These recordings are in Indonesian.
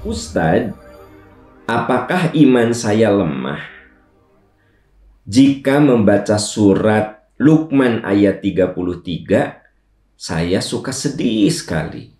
Ustadz, apakah iman saya lemah? Jika membaca surat Luqman ayat 33, saya suka sedih sekali.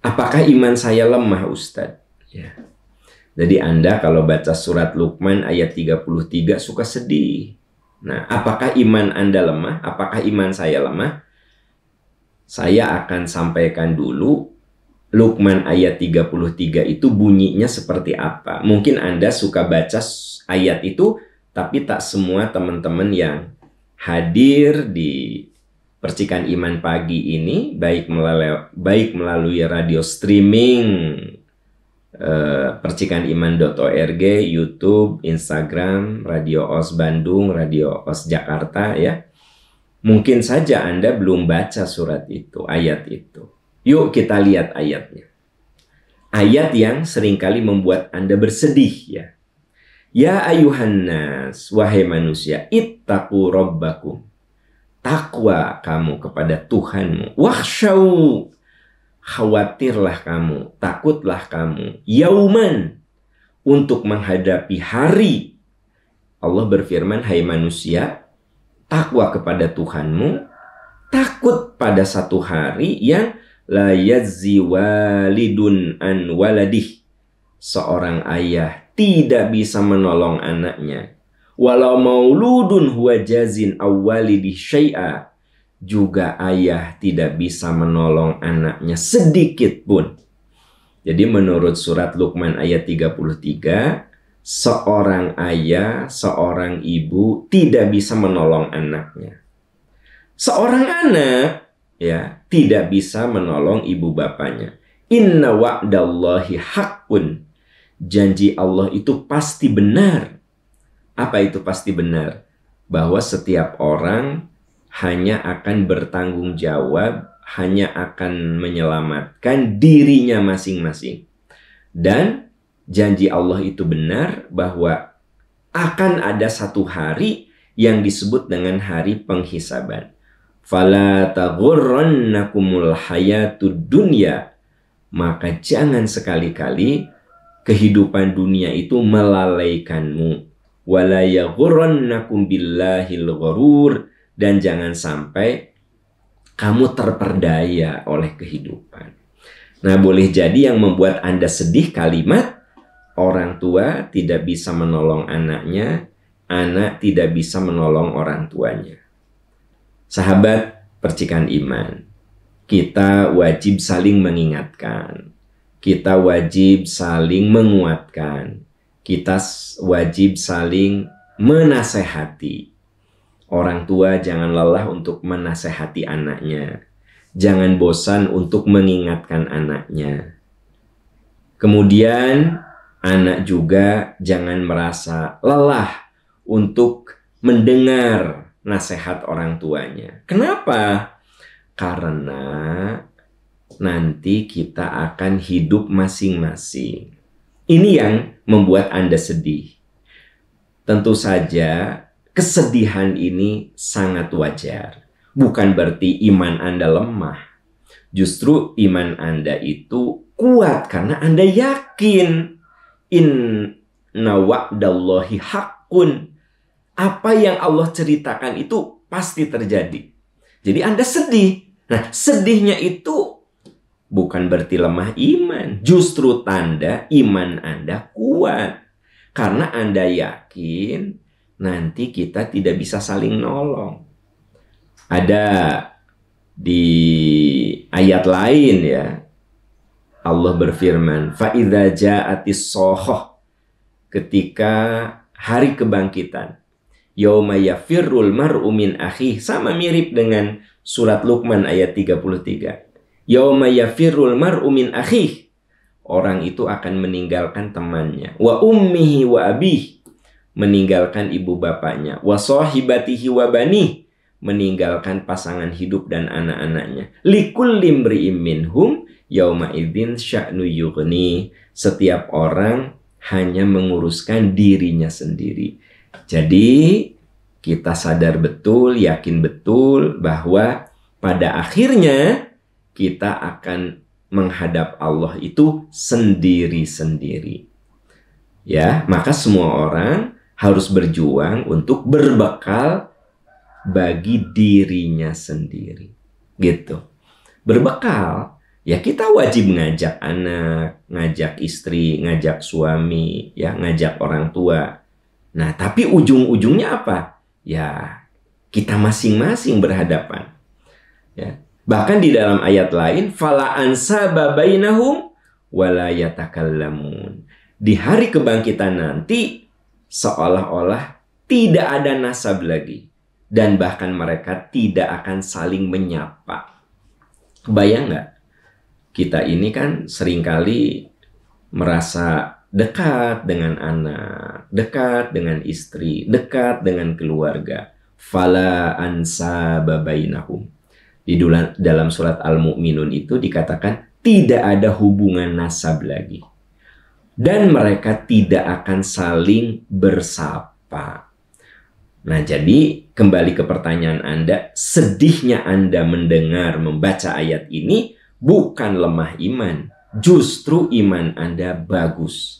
Apakah iman saya lemah, Ustadz? Ya. Jadi Anda kalau baca surat Luqman ayat 33 suka sedih. Nah, apakah iman Anda lemah? Apakah iman saya lemah? Saya akan sampaikan dulu Lukman ayat 33 itu bunyinya seperti apa? Mungkin Anda suka baca ayat itu tapi tak semua teman-teman yang hadir di percikan iman pagi ini baik melalui baik melalui radio streaming Uh, eh, percikaniman.org, YouTube, Instagram, Radio Os Bandung, Radio Os Jakarta ya. Mungkin saja Anda belum baca surat itu, ayat itu. Yuk kita lihat ayatnya. Ayat yang seringkali membuat Anda bersedih ya. Ya ayuhannas, wahai manusia, ittaqu rabbakum. Takwa kamu kepada Tuhanmu. Wahsyau, khawatirlah kamu, takutlah kamu. Yauman, untuk menghadapi hari. Allah berfirman, hai manusia, takwa kepada Tuhanmu, takut pada satu hari yang la yazzi walidun an waladih seorang ayah tidak bisa menolong anaknya walau mauludun huwa jazin awwalidi syai'a juga ayah tidak bisa menolong anaknya sedikit pun jadi menurut surat Luqman ayat 33 seorang ayah, seorang ibu tidak bisa menolong anaknya. Seorang anak ya tidak bisa menolong ibu bapaknya. Inna wa'dallahi hakun Janji Allah itu pasti benar. Apa itu pasti benar? Bahwa setiap orang hanya akan bertanggung jawab, hanya akan menyelamatkan dirinya masing-masing. Dan janji Allah itu benar bahwa akan ada satu hari yang disebut dengan hari penghisaban. Fala taghurrannakumul hayatud dunya. Maka jangan sekali-kali kehidupan dunia itu melalaikanmu. Wala yaghurrannakum billahil dan jangan sampai kamu terperdaya oleh kehidupan. Nah, boleh jadi yang membuat Anda sedih kalimat orang tua tidak bisa menolong anaknya, anak tidak bisa menolong orang tuanya. Sahabat, percikan iman. Kita wajib saling mengingatkan. Kita wajib saling menguatkan. Kita wajib saling menasehati. Orang tua jangan lelah untuk menasehati anaknya. Jangan bosan untuk mengingatkan anaknya. Kemudian anak juga jangan merasa lelah untuk mendengar nasihat orang tuanya. Kenapa? Karena nanti kita akan hidup masing-masing. Ini yang membuat Anda sedih. Tentu saja, kesedihan ini sangat wajar. Bukan berarti iman Anda lemah. Justru iman Anda itu kuat karena Anda yakin. In wa'dallahi hakun apa yang Allah ceritakan itu pasti terjadi. Jadi Anda sedih. Nah, sedihnya itu bukan berarti lemah iman, justru tanda iman Anda kuat. Karena Anda yakin nanti kita tidak bisa saling nolong. Ada di ayat lain ya. Allah berfirman, "Fa idza ja'atis Ketika hari kebangkitan, Yauma yafirrul mar'u min akhih sama mirip dengan surat Luqman ayat 33. Yauma yafirrul mar'u min akhih orang itu akan meninggalkan temannya wa ummihi wa abih meninggalkan ibu bapaknya wa sahibatihi wa banih meninggalkan pasangan hidup dan anak-anaknya likul imri'im minhum yauma idzin sya'nu yughni setiap orang hanya menguruskan dirinya sendiri jadi kita sadar betul, yakin betul bahwa pada akhirnya kita akan menghadap Allah itu sendiri-sendiri. Ya, maka semua orang harus berjuang untuk berbekal bagi dirinya sendiri. Gitu. Berbekal ya kita wajib ngajak anak, ngajak istri, ngajak suami, ya ngajak orang tua, Nah, tapi ujung-ujungnya apa? Ya, kita masing-masing berhadapan. Ya. Bahkan di dalam ayat lain, fala ansaba bainahum Di hari kebangkitan nanti seolah-olah tidak ada nasab lagi dan bahkan mereka tidak akan saling menyapa. Bayang nggak? Kita ini kan seringkali merasa dekat dengan anak, dekat dengan istri, dekat dengan keluarga. Fala ansa babainahum. Di dalam surat Al-Mu'minun itu dikatakan tidak ada hubungan nasab lagi. Dan mereka tidak akan saling bersapa. Nah, jadi kembali ke pertanyaan Anda, sedihnya Anda mendengar membaca ayat ini bukan lemah iman, justru iman Anda bagus.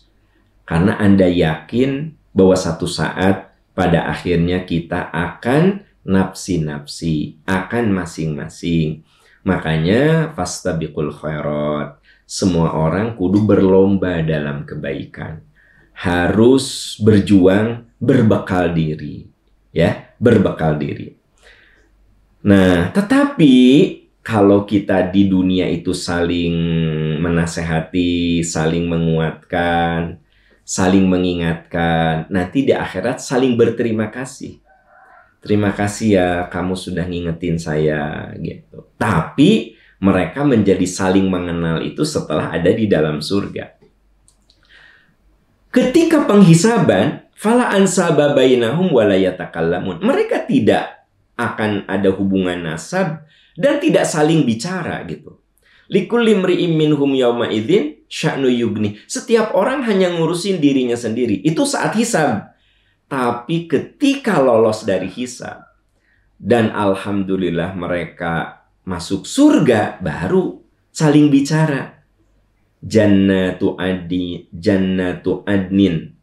Karena Anda yakin bahwa satu saat pada akhirnya kita akan nafsi-nafsi, akan masing-masing. Makanya fastabiqul khairat. Semua orang kudu berlomba dalam kebaikan. Harus berjuang berbekal diri, ya, berbekal diri. Nah, tetapi kalau kita di dunia itu saling menasehati, saling menguatkan, saling mengingatkan. Nanti di akhirat saling berterima kasih. Terima kasih ya kamu sudah ngingetin saya gitu. Tapi mereka menjadi saling mengenal itu setelah ada di dalam surga. Ketika penghisaban, fala ansaba bainahum Mereka tidak akan ada hubungan nasab dan tidak saling bicara gitu. Likulimri iminhum yauma idzin sya'nu yugni. Setiap orang hanya ngurusin dirinya sendiri. Itu saat hisab. Tapi ketika lolos dari hisab dan alhamdulillah mereka masuk surga baru saling bicara. Jannatu adi, jannatu adnin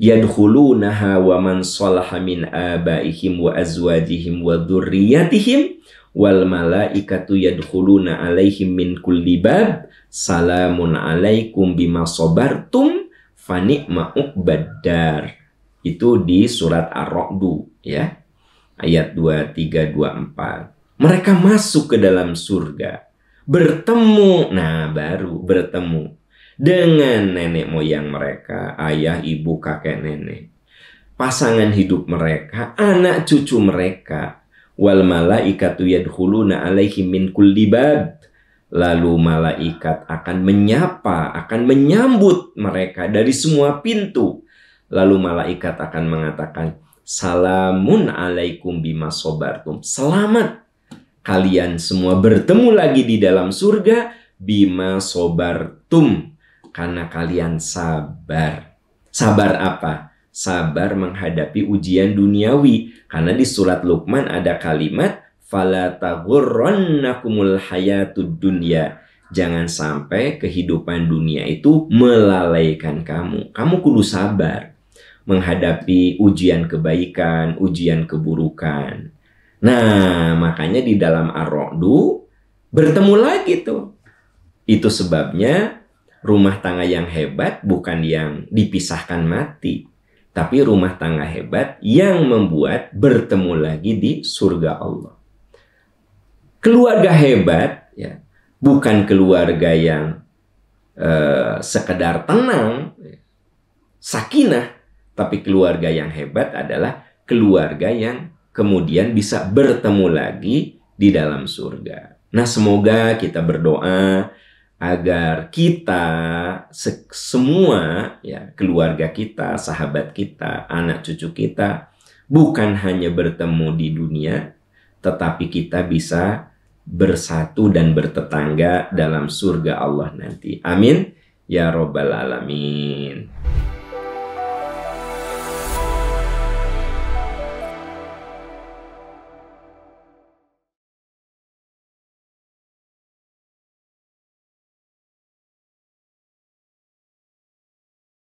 yadkhulunaha wa man salaha min abaihim wa azwajihim wa dhurriyatihim wal malaikatu yadkhuluna alaihim min kulli bab salamun alaikum bima sabartum ni'ma uqbaddar itu di surat ar rad ya ayat 23 24 mereka masuk ke dalam surga bertemu nah baru bertemu dengan nenek moyang mereka ayah ibu kakek nenek pasangan hidup mereka anak cucu mereka wal malaikatu yadkhuluna alaihim min kulli bab lalu malaikat akan menyapa akan menyambut mereka dari semua pintu lalu malaikat akan mengatakan salamun alaikum bima sobartum selamat kalian semua bertemu lagi di dalam surga bima sobartum karena kalian sabar sabar apa sabar menghadapi ujian duniawi. Karena di surat Luqman ada kalimat falatagurronnakumul taghurrannakumul hayatud dunya. Jangan sampai kehidupan dunia itu melalaikan kamu. Kamu kudu sabar menghadapi ujian kebaikan, ujian keburukan. Nah, makanya di dalam Ar-Ra'du bertemu lagi tuh. Itu sebabnya rumah tangga yang hebat bukan yang dipisahkan mati, tapi rumah tangga hebat yang membuat bertemu lagi di surga Allah. Keluarga hebat ya, bukan keluarga yang eh, sekedar tenang, ya, sakinah, tapi keluarga yang hebat adalah keluarga yang kemudian bisa bertemu lagi di dalam surga. Nah, semoga kita berdoa agar kita semua ya keluarga kita, sahabat kita, anak cucu kita bukan hanya bertemu di dunia tetapi kita bisa bersatu dan bertetangga dalam surga Allah nanti. Amin ya robbal alamin.